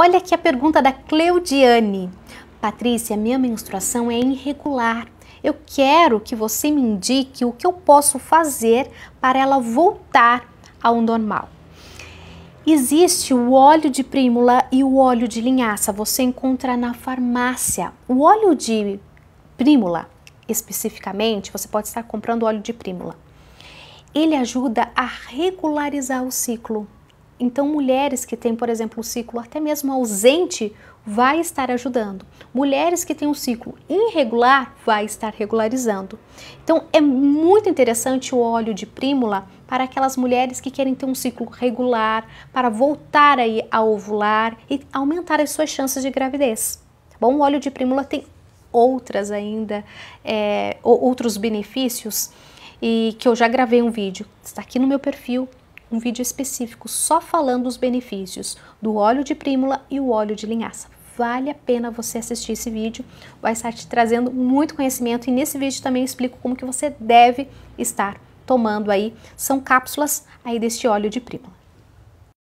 Olha aqui a pergunta da Cleudiane. Patrícia, minha menstruação é irregular. Eu quero que você me indique o que eu posso fazer para ela voltar ao normal. Existe o óleo de prímula e o óleo de linhaça, você encontra na farmácia. O óleo de prímula, especificamente, você pode estar comprando óleo de prímula. Ele ajuda a regularizar o ciclo então, mulheres que têm, por exemplo, um ciclo até mesmo ausente vai estar ajudando. Mulheres que têm um ciclo irregular vai estar regularizando. Então, é muito interessante o óleo de prímula para aquelas mulheres que querem ter um ciclo regular, para voltar aí a ovular e aumentar as suas chances de gravidez. Tá bom? O óleo de prímula tem outras ainda, é, outros benefícios e que eu já gravei um vídeo. Está aqui no meu perfil, um vídeo específico só falando os benefícios do óleo de prímula e o óleo de linhaça. Vale a pena você assistir esse vídeo, vai estar te trazendo muito conhecimento e nesse vídeo também eu explico como que você deve estar tomando aí, são cápsulas aí deste óleo de prímula.